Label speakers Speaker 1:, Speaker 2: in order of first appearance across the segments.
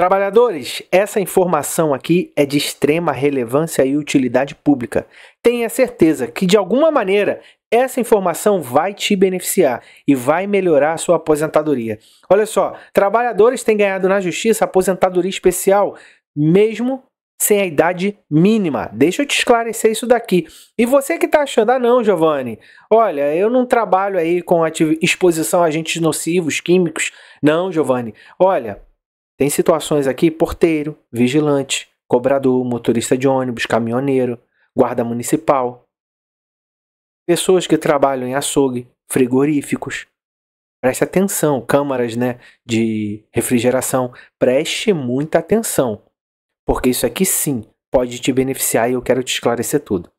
Speaker 1: Trabalhadores, essa informação aqui é de extrema relevância e utilidade pública. Tenha certeza que, de alguma maneira, essa informação vai te beneficiar e vai melhorar a sua aposentadoria. Olha só, trabalhadores têm ganhado na justiça aposentadoria especial, mesmo sem a idade mínima. Deixa eu te esclarecer isso daqui. E você que está achando, ah não, Giovanni, olha, eu não trabalho aí com exposição a agentes nocivos, químicos. Não, Giovanni, olha, tem situações aqui: porteiro, vigilante, cobrador, motorista de ônibus, caminhoneiro, guarda municipal. Pessoas que trabalham em açougue, frigoríficos. Preste atenção, câmaras né, de refrigeração. Preste muita atenção, porque isso aqui sim pode te beneficiar e eu quero te esclarecer tudo.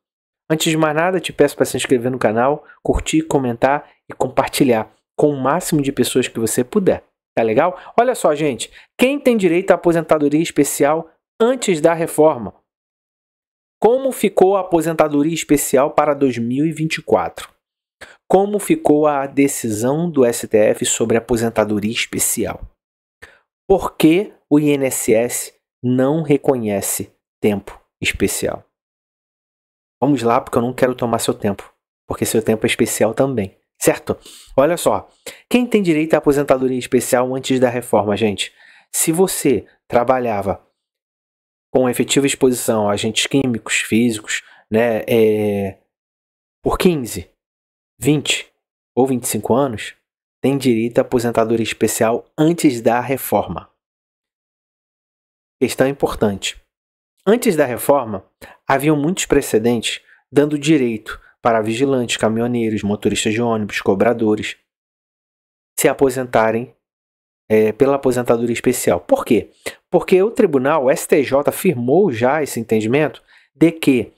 Speaker 1: Antes de mais nada, te peço para se inscrever no canal, curtir, comentar e compartilhar com o máximo de pessoas que você puder. Tá legal? Olha só, gente. Quem tem direito à aposentadoria especial antes da reforma? Como ficou a aposentadoria especial para 2024? Como ficou a decisão do STF sobre aposentadoria especial? Por que o INSS não reconhece tempo especial? Vamos lá, porque eu não quero tomar seu tempo, porque seu tempo é especial também certo? Olha só, quem tem direito à aposentadoria especial antes da reforma, gente? Se você trabalhava com efetiva exposição a agentes químicos, físicos, né, é, por 15, 20 ou 25 anos, tem direito à aposentadoria especial antes da reforma. Questão importante. Antes da reforma, haviam muitos precedentes dando direito para vigilantes, caminhoneiros, motoristas de ônibus, cobradores, se aposentarem é, pela aposentadoria especial. Por quê? Porque o tribunal, o STJ, afirmou já esse entendimento de que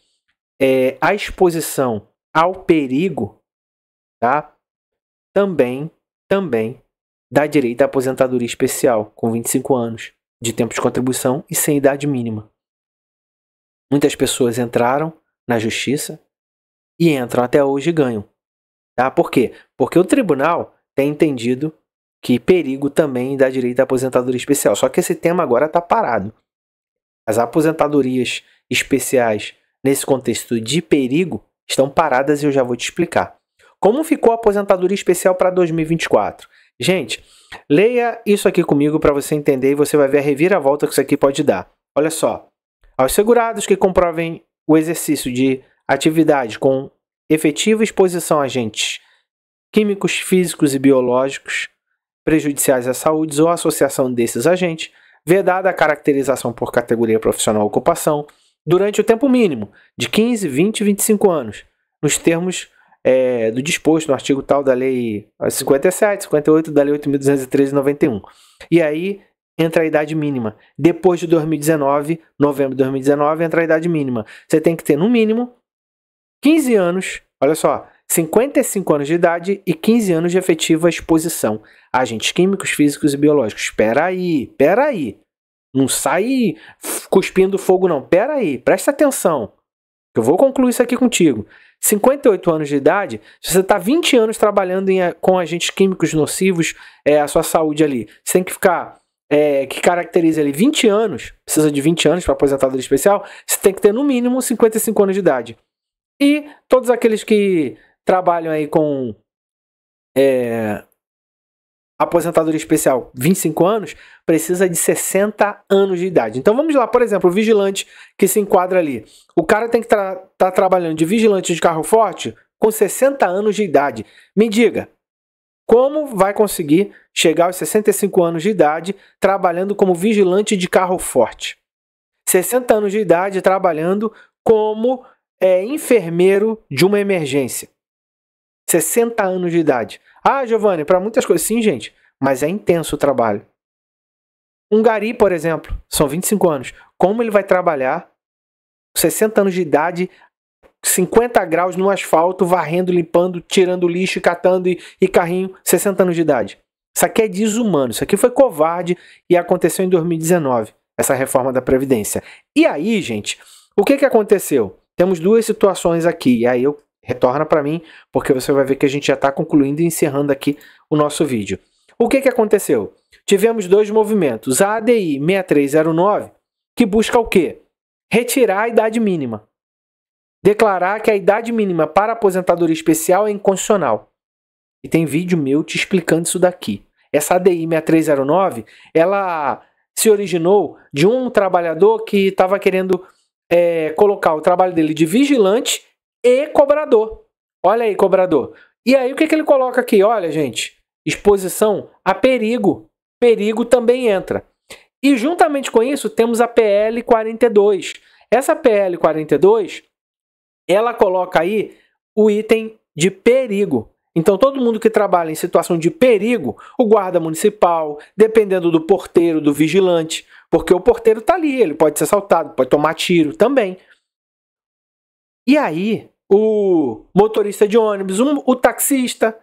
Speaker 1: é, a exposição ao perigo tá, também, também dá direito à aposentadoria especial com 25 anos de tempo de contribuição e sem idade mínima. Muitas pessoas entraram na justiça e entram até hoje e ganham. Tá? Por quê? Porque o tribunal tem entendido que perigo também dá direito à aposentadoria especial. Só que esse tema agora está parado. As aposentadorias especiais nesse contexto de perigo estão paradas e eu já vou te explicar. Como ficou a aposentadoria especial para 2024? Gente, leia isso aqui comigo para você entender e você vai ver a reviravolta que isso aqui pode dar. Olha só. Aos segurados que comprovem o exercício de Atividade com efetiva exposição a agentes químicos, físicos e biológicos prejudiciais à saúde ou associação desses agentes, vedada a caracterização por categoria profissional ou ocupação durante o tempo mínimo de 15, 20 e 25 anos, nos termos é, do disposto no artigo tal da Lei 57, 58 da Lei 8.213 91. E aí entra a idade mínima. Depois de 2019, novembro de 2019, entra a idade mínima. Você tem que ter, no mínimo, 15 anos, olha só, 55 anos de idade e 15 anos de efetiva exposição a agentes químicos, físicos e biológicos. Espera aí, espera aí. Não sai cuspindo fogo não. Espera aí, presta atenção. Eu vou concluir isso aqui contigo. 58 anos de idade, se você está 20 anos trabalhando em, com agentes químicos nocivos é, à sua saúde ali, você tem que ficar é, que caracteriza ali 20 anos, precisa de 20 anos para aposentadoria especial, você tem que ter no mínimo 55 anos de idade. E todos aqueles que trabalham aí com é, aposentadoria especial 25 anos, precisa de 60 anos de idade. Então vamos lá, por exemplo, o vigilante que se enquadra ali. O cara tem que estar tra tá trabalhando de vigilante de carro forte com 60 anos de idade. Me diga, como vai conseguir chegar aos 65 anos de idade trabalhando como vigilante de carro forte? 60 anos de idade trabalhando como é enfermeiro de uma emergência. 60 anos de idade. Ah, Giovanni, para muitas coisas. Sim, gente, mas é intenso o trabalho. Um gari, por exemplo, são 25 anos. Como ele vai trabalhar 60 anos de idade, 50 graus no asfalto, varrendo, limpando, tirando lixo, catando e, e carrinho, 60 anos de idade? Isso aqui é desumano, isso aqui foi covarde e aconteceu em 2019, essa reforma da Previdência. E aí, gente, o que, que aconteceu? Temos duas situações aqui, e aí eu retorna para mim, porque você vai ver que a gente já está concluindo e encerrando aqui o nosso vídeo. O que, que aconteceu? Tivemos dois movimentos, a ADI 6309, que busca o quê? Retirar a idade mínima. Declarar que a idade mínima para aposentadoria especial é inconstitucional. E tem vídeo meu te explicando isso daqui. Essa ADI 6309, ela se originou de um trabalhador que estava querendo é, colocar o trabalho dele de vigilante e cobrador. Olha aí, cobrador. E aí, o que, que ele coloca aqui? Olha, gente, exposição a perigo. Perigo também entra. E juntamente com isso, temos a PL 42. Essa PL 42, ela coloca aí o item de perigo. Então, todo mundo que trabalha em situação de perigo, o guarda municipal, dependendo do porteiro, do vigilante, porque o porteiro tá ali, ele pode ser assaltado, pode tomar tiro também. E aí, o motorista de ônibus, um, o taxista.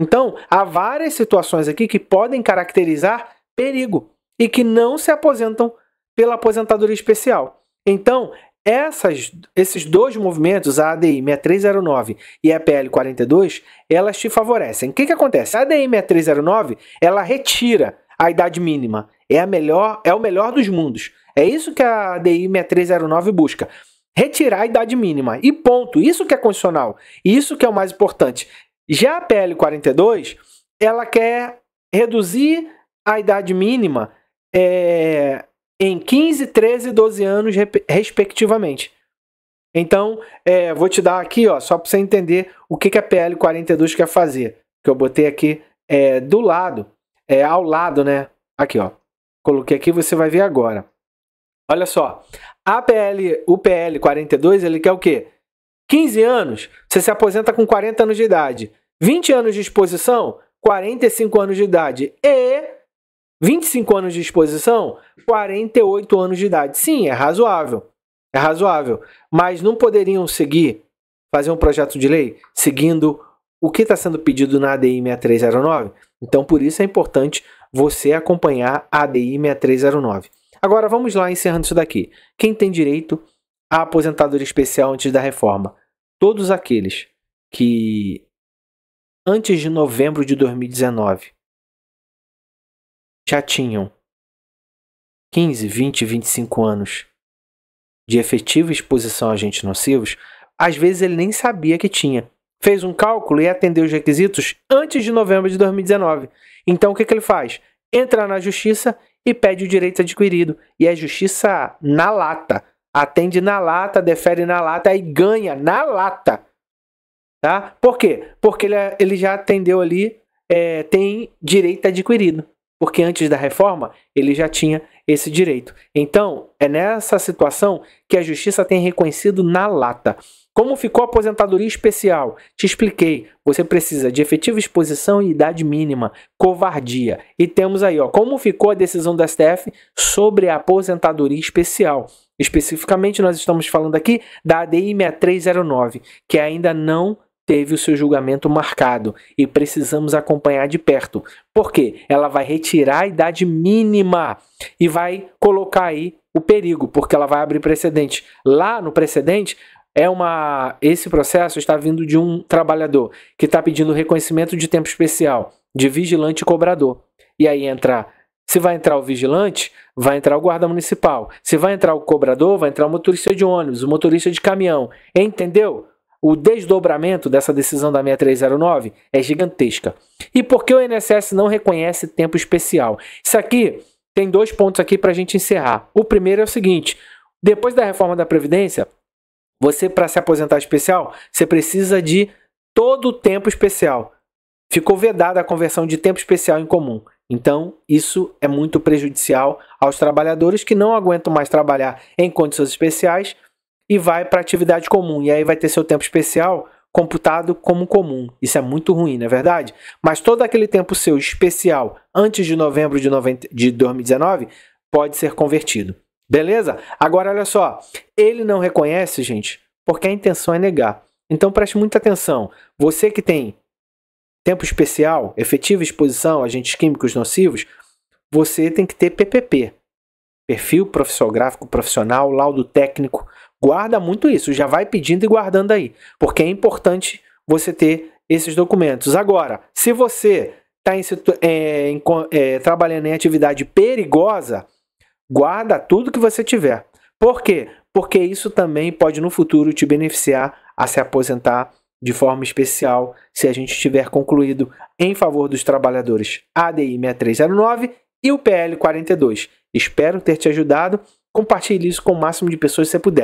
Speaker 1: Então, há várias situações aqui que podem caracterizar perigo e que não se aposentam pela aposentadoria especial. Então, essas, esses dois movimentos, a ADI 6309 e a PL 42, elas te favorecem. O que, que acontece? A ADI 6309 ela retira a idade mínima é, a melhor, é o melhor dos mundos. É isso que a DI 6309 busca. Retirar a idade mínima. E ponto. Isso que é condicional. Isso que é o mais importante. Já a PL 42, ela quer reduzir a idade mínima é, em 15, 13 e 12 anos, respectivamente. Então, é, vou te dar aqui, ó, só para você entender o que, que a PL 42 quer fazer. Que eu botei aqui é, do lado, é, ao lado, né? Aqui, ó. Coloquei aqui, você vai ver agora. Olha só, a PL, o PL 42, ele quer o quê? 15 anos, você se aposenta com 40 anos de idade. 20 anos de exposição, 45 anos de idade. E 25 anos de exposição, 48 anos de idade. Sim, é razoável. É razoável. Mas não poderiam seguir, fazer um projeto de lei seguindo o que está sendo pedido na ADI 6309? Então, por isso é importante você acompanhar a ADI 6309. Agora vamos lá encerrando isso daqui. Quem tem direito à aposentadoria especial antes da reforma? Todos aqueles que antes de novembro de 2019 já tinham 15, 20, 25 anos de efetiva exposição a agentes nocivos, às vezes ele nem sabia que tinha fez um cálculo e atendeu os requisitos antes de novembro de 2019. Então o que, que ele faz? Entra na justiça e pede o direito adquirido. E a justiça na lata. Atende na lata, defere na lata e ganha na lata. Tá? Por quê? Porque ele, é, ele já atendeu ali, é, tem direito adquirido porque antes da reforma ele já tinha esse direito. Então, é nessa situação que a justiça tem reconhecido na lata. Como ficou a aposentadoria especial? Te expliquei. Você precisa de efetiva exposição e idade mínima, covardia. E temos aí, ó, como ficou a decisão do STF sobre a aposentadoria especial. Especificamente, nós estamos falando aqui da ADI 6309, que ainda não teve o seu julgamento marcado e precisamos acompanhar de perto, porque ela vai retirar a idade mínima e vai colocar aí o perigo, porque ela vai abrir precedente. Lá no precedente é uma esse processo está vindo de um trabalhador que está pedindo reconhecimento de tempo especial de vigilante e cobrador. E aí entra se vai entrar o vigilante, vai entrar o guarda municipal. Se vai entrar o cobrador, vai entrar o motorista de ônibus, o motorista de caminhão. Entendeu? o desdobramento dessa decisão da 6309 é gigantesca. E por que o INSS não reconhece tempo especial? Isso aqui tem dois pontos aqui para a gente encerrar. O primeiro é o seguinte: depois da reforma da Previdência, você, para se aposentar especial, você precisa de todo o tempo especial. Ficou vedada a conversão de tempo especial em comum. Então, isso é muito prejudicial aos trabalhadores que não aguentam mais trabalhar em condições especiais e vai para atividade comum. E aí vai ter seu tempo especial computado como comum. Isso é muito ruim, não é verdade? Mas todo aquele tempo seu especial antes de novembro de, 90, de 2019 pode ser convertido. Beleza? Agora olha só, ele não reconhece, gente, porque a intenção é negar. Então preste muita atenção. Você que tem tempo especial, efetiva exposição a agentes químicos nocivos, você tem que ter PPP. Perfil profissional gráfico profissional, laudo técnico, Guarda muito isso, já vai pedindo e guardando aí, porque é importante você ter esses documentos. Agora, se você está é, é, trabalhando em atividade perigosa, guarda tudo que você tiver. Por quê? Porque isso também pode no futuro te beneficiar a se aposentar de forma especial se a gente tiver concluído em favor dos trabalhadores ADI 6309 e o PL 42. Espero ter te ajudado. Compartilhe isso com o máximo de pessoas que você puder.